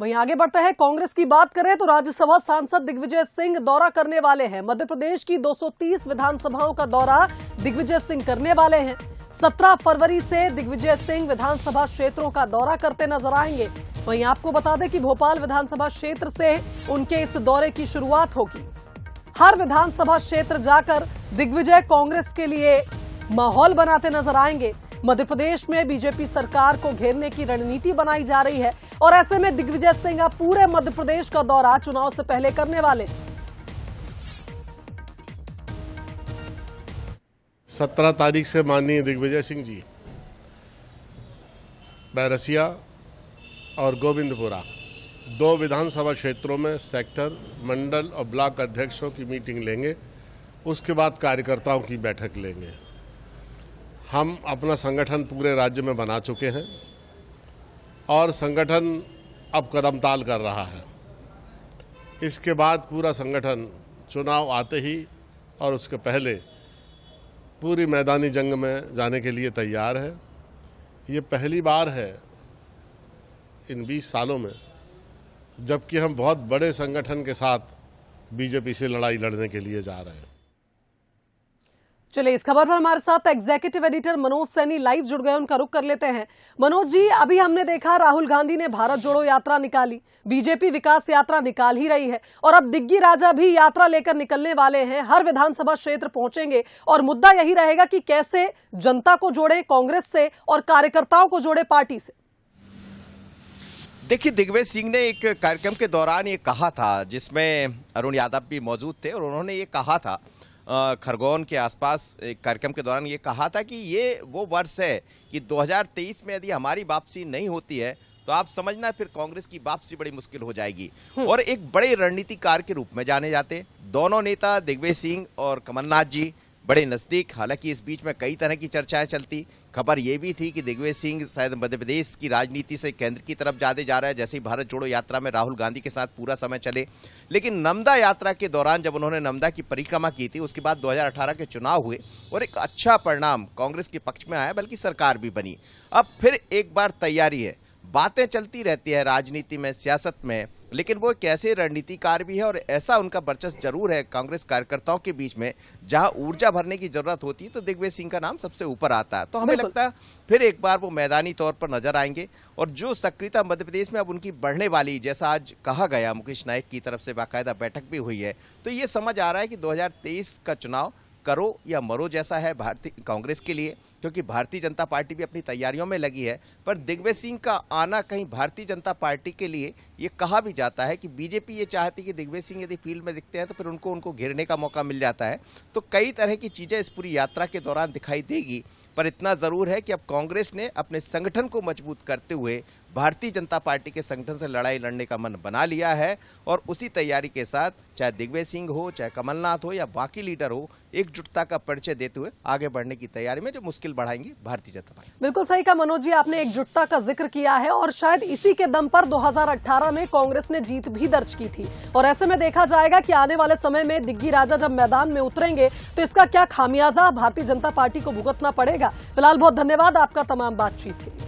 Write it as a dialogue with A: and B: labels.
A: वहीं आगे बढ़ते हैं कांग्रेस की बात करें तो राज्यसभा सांसद दिग्विजय सिंह दौरा करने वाले हैं मध्य प्रदेश की 230 विधानसभाओं का दौरा दिग्विजय सिंह करने वाले हैं 17 फरवरी से दिग्विजय सिंह विधानसभा क्षेत्रों का दौरा करते नजर आएंगे वहीं आपको बता दें कि भोपाल विधानसभा क्षेत्र से उनके इस दौरे की शुरुआत होगी हर विधानसभा क्षेत्र जाकर दिग्विजय कांग्रेस के लिए माहौल बनाते नजर आएंगे मध्य प्रदेश में बीजेपी सरकार को घेरने की रणनीति बनाई जा रही है और ऐसे में दिग्विजय सिंह अब पूरे मध्य प्रदेश का दौरा चुनाव से पहले करने वाले
B: सत्रह तारीख से माननीय दिग्विजय सिंह जी बैरसिया और गोविंदपुरा दो विधानसभा क्षेत्रों में सेक्टर मंडल और ब्लॉक अध्यक्षों की मीटिंग लेंगे उसके बाद कार्यकर्ताओं की बैठक लेंगे हम अपना संगठन पूरे राज्य में बना चुके हैं और संगठन अब कदम ताल कर रहा है इसके बाद पूरा संगठन चुनाव आते ही और उसके पहले पूरी मैदानी जंग में जाने के लिए तैयार है ये पहली बार है इन 20 सालों में जबकि हम बहुत बड़े संगठन के साथ बीजेपी से लड़ाई लड़ने के लिए जा रहे हैं
A: चलिए इस खबर पर हमारे साथ executive editor Manoj Saini live जुड़ गए उनका रुख कर लेते हैं मनोज जी अभी हमने देखा राहुल गांधी ने भारत जोड़ो यात्रा निकाली बीजेपी विकास यात्रा निकाल ही रही है और अब दिग्गी राजा भी यात्रा लेकर निकलने वाले हैं हर विधानसभा क्षेत्र पहुंचेंगे और मुद्दा यही रहेगा कि कैसे जनता को जोड़े कांग्रेस से और कार्यकर्ताओं को जोड़े पार्टी से
C: देखिए दिग्विजय सिंह ने एक कार्यक्रम के दौरान ये कहा था जिसमें अरुण यादव भी मौजूद थे और उन्होंने ये कहा था खरगोन के आसपास एक कार्यक्रम के दौरान ये कहा था कि ये वो वर्ष है कि 2023 में यदि हमारी वापसी नहीं होती है तो आप समझना फिर कांग्रेस की वापसी बड़ी मुश्किल हो जाएगी हम्म। और एक बड़े रणनीतिकार के रूप में जाने जाते दोनों नेता दिग्विजय सिंह और कमलनाथ जी बड़े नज़दीक हालांकि इस बीच में कई तरह की चर्चाएं चलती खबर ये भी थी कि दिग्विजय सिंह शायद मध्य प्रदेश की राजनीति से केंद्र की तरफ जाते जा रहा है जैसे ही भारत जोड़ो यात्रा में राहुल गांधी के साथ पूरा समय चले लेकिन नमदा यात्रा के दौरान जब उन्होंने नमदा की परिक्रमा की थी उसके बाद दो के चुनाव हुए और एक अच्छा परिणाम कांग्रेस के पक्ष में आया बल्कि सरकार भी बनी अब फिर एक बार तैयारी है बातें चलती रहती है राजनीति में सियासत में लेकिन वो एक ऐसे रणनीतिकार भी है और ऐसा उनका वर्चस्व जरूर है कांग्रेस कार्यकर्ताओं के बीच में जहां ऊर्जा भरने की जरूरत होती है तो दिग्विजय सिंह का नाम सबसे ऊपर आता है तो हमें लगता है फिर एक बार वो मैदानी तौर पर नजर आएंगे और जो सक्रियता मध्य प्रदेश में अब उनकी बढ़ने वाली जैसा आज कहा गया मुकेश नायक की तरफ से बाकायदा बैठक भी हुई है तो ये समझ आ रहा है कि दो का चुनाव करो या मरो जैसा है भारतीय कांग्रेस के लिए क्योंकि भारतीय जनता पार्टी भी अपनी तैयारियों में लगी है पर दिग्विजय सिंह का आना कहीं भारतीय जनता पार्टी के लिए ये कहा भी जाता है कि बीजेपी ये चाहती कि दिग्विजय सिंह यदि फील्ड में दिखते हैं तो फिर उनको उनको घेरने का मौका मिल जाता है तो कई तरह की चीज़ें इस पूरी यात्रा के दौरान दिखाई देगी पर इतना ज़रूर है कि अब कांग्रेस ने अपने संगठन को मजबूत करते हुए भारतीय जनता पार्टी के संगठन से लड़ाई लड़ने का मन बना लिया है और उसी तैयारी के साथ चाहे दिग्विजय सिंह हो चाहे कमलनाथ हो या बाकी लीडर हो एकजुटता का परिचय देते हुए आगे बढ़ने की तैयारी में जो मुश्किल बढ़ाएंगी भारतीय जनता पार्टी
A: बिल्कुल सही कहा मनोज जी आपने एकजुटता का जिक्र किया है और शायद इसी के दम पर दो में कांग्रेस ने जीत भी दर्ज की थी और ऐसे में देखा जाएगा की आने वाले समय में दिग्गी राजा जब मैदान में उतरेंगे तो इसका क्या खामियाजा भारतीय जनता पार्टी को भुगतना पड़ेगा फिलहाल बहुत धन्यवाद आपका तमाम बातचीत के लिए